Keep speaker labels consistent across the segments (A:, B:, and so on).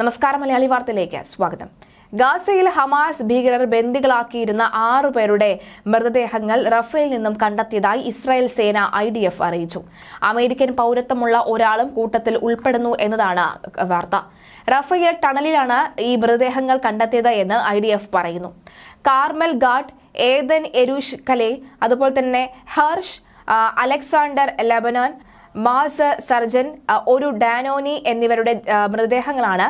A: നമസ്കാരം മലയാളി വാർത്തയിലേക്ക് സ്വാഗതം ഗാസയിൽ ഹമാസ് ഭീകരർ ബന്ദികളാക്കിയിരുന്ന ആറു പേരുടെ മൃതദേഹങ്ങൾ റഫേൽ നിന്നും കണ്ടെത്തിയതായി ഇസ്രായേൽ സേന ഐ ഡി എഫ് അറിയിച്ചു അമേരിക്കൻ പൗരത്വമുള്ള ഒരാളും കൂട്ടത്തിൽ ഉൾപ്പെടുന്നു എന്നതാണ് വാർത്ത റഫേൽ ടണലിലാണ് ഈ മൃതദേഹങ്ങൾ കണ്ടെത്തിയത് എന്ന് ഐ ഡി എഫ് പറയുന്നു Carmel Gat Eden Yerushalmi അതുപോലെ തന്നെ Hersh Alexander Lobanov master sergeant Ori Danino എന്നിവരുടെ മൃതദേഹങ്ങളാണ്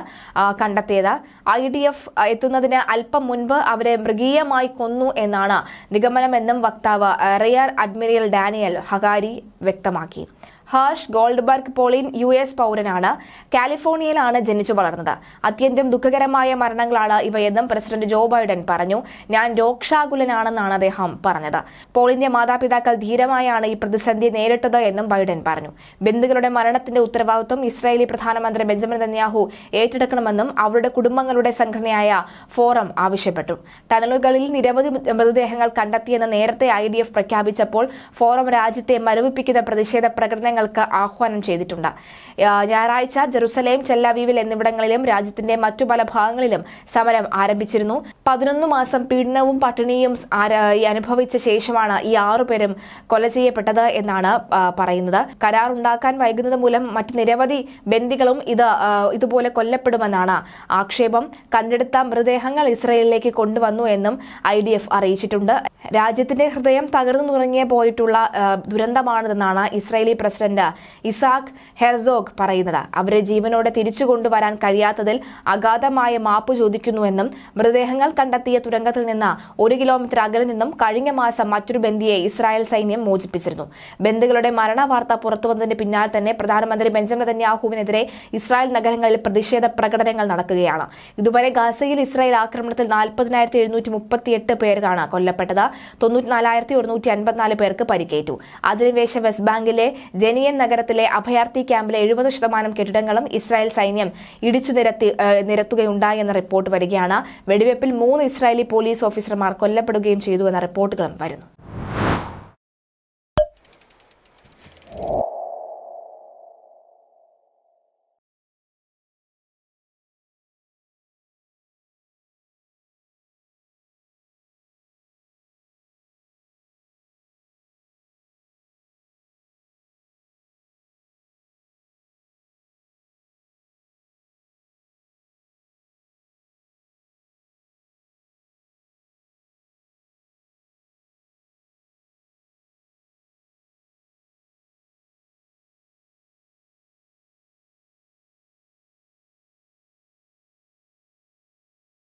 A: കണ്ടെത്തിയത് ഐ ഡി എഫ് എത്തുന്നതിന് അല്പം മുൻപ് അവരെ മൃഗീയമായി കൊന്നു എന്നാണ് നിഗമനമെന്നും വക്താവ് റിയർ അഡ്മിറൽ ഡാനിയൽ ഹഗാരി വ്യക്തമാക്കി Hersh Goldberg Polin U S പൗരനാണ് കാലിഫോർണിയയിലാണ് ജനിച്ചു വളർന്നത് അത്യന്തം ദുഃഖകരമായ മരണങ്ങളാണ് ഇവയെന്നും പ്രസിഡന്റ് ജോ ബൈഡൻ പറഞ്ഞു ഞാൻ രോക്ഷാകുലനാണെന്നാണ് അദ്ദേഹം പറഞ്ഞത് പോളിന്റെ മാതാപിതാക്കൾ ധീരമായാണ് ഈ പ്രതിസന്ധി നേരിട്ടത് എന്നും ബൈഡൻ പറഞ്ഞു ബന്ധുക്കളുടെ മരണത്തിന്റെ ഉത്തരവാദിത്വം ഇസ്രായേലി പ്രധാനമന്ത്രി ബെഞ്ചമിൻ നെന്യാഹു ഏറ്റെടുക്കണമെന്നും അവരുടെ കുടുംബങ്ങളുടെ സംഘടനയായ ഫോറം ആവശ്യപ്പെട്ടു ടണലുകളിൽ നിരവധി മൃതദേഹങ്ങൾ കണ്ടെത്തിയെന്ന് നേരത്തെ ഐ പ്രഖ്യാപിച്ചപ്പോൾ ഫോറം രാജ്യത്തെ മരവിപ്പിക്കുന്ന പ്രതിഷേധ പ്രകടന സമ്മേളനങ്ങൾക്ക് ആഹ്വാനം ചെയ്തിട്ടുണ്ട് ഞായറാഴ്ച ജെറുസലേം ചെല്ലാവീവിൽ എന്നിവിടങ്ങളിലും രാജ്യത്തിന്റെ മറ്റു പല ഭാഗങ്ങളിലും സമരം ആരംഭിച്ചിരുന്നു പതിനൊന്ന് മാസം പീഡനവും പട്ടിണിയും അനുഭവിച്ച ശേഷമാണ് ഈ ആറുപേരും കൊല ചെയ്യപ്പെട്ടത് എന്നാണ് പറയുന്നത് കരാർ ഉണ്ടാക്കാൻ വൈകുന്നത് മൂലം മറ്റ് നിരവധി ബന്ദികളും ഇത് ഇതുപോലെ കൊല്ലപ്പെടുമെന്നാണ് ആക്ഷേപം കണ്ടെടുത്ത മൃതദേഹങ്ങൾ ഇസ്രയേലിലേക്ക് കൊണ്ടുവന്നു എന്നും ഐ ഡി എഫ് അറിയിച്ചിട്ടുണ്ട് രാജ്യത്തിന്റെ ഹൃദയം തകർന്നു നുറങ്ങിയ പോയിട്ടുള്ള ദുരന്തമാണിതെന്നാണ് Israeli president president Isaac Herzog പറയുന്നത് അവരെ ജീവനോടെ തിരിച്ചു കൊണ്ടുവരാൻ കഴിയാത്തതിൽ അഗാധമായ മാപ്പ് ചോദിക്കുന്നുവെന്നും മൃതദേഹങ്ങൾ കണ്ടെത്തിയ തുരങ്കത്തിൽ നിന്ന് ഒരു കിലോമീറ്റർ അകലെ നിന്നും കഴിഞ്ഞ മാസം മറ്റൊരു ബന്ദിയെ ഇസ്രായേൽ സൈന്യം മോചിപ്പിച്ചിരുന്നു ബന്ദികളുടെ മരണവാർത്ത പുറത്തുവന്നതിന് പിന്നാലെ തന്നെ പ്രധാനമന്ത്രി ബെഞ്ചമിൻ നെതന്യാഹുവിനെതിരെ ഇസ്രായേൽ നഗരങ്ങളിൽ പ്രതിഷേധ പ്രകടനങ്ങൾ നടക്കുകയാണ് ഇതുവരെ ഗാസയിൽ ഇസ്രായേൽ ആക്രമണത്തിൽ നാൽപ്പതിനായിരത്തി എഴുന്നൂറ്റി മുപ്പത്തിയെട്ട് പേരാണ് കൊല്ലപ്പെട്ടത് തൊണ്ണൂറ്റിനാലായിരത്തി ഒരുന്നൂറ്റി അൻപത്തിനാല് പേർക്ക് പരിക്കേറ്റു അധിനിവേശ വെസ്റ്റ് ബാങ്കിലെ ജെ ബെനിയൻ നഗരത്തിലെ അഭയാർത്ഥി ക്യാമ്പിലെ എഴുപത് ശതമാനം കെട്ടിടങ്ങളും ഇസ്രായേൽ സൈന്യം ഇടിച്ചു നിരത്തി നിരത്തുകയുണ്ടായെന്ന റിപ്പോർട്ട് വരികയാണ് വെടിവെപ്പിൽ മൂന്ന് ഇസ്രായേലി പോലീസ് ഓഫീസർമാർ കൊല്ലപ്പെടുകയും ചെയ്തുവെന്ന റിപ്പോർട്ടുകളും വരുന്നു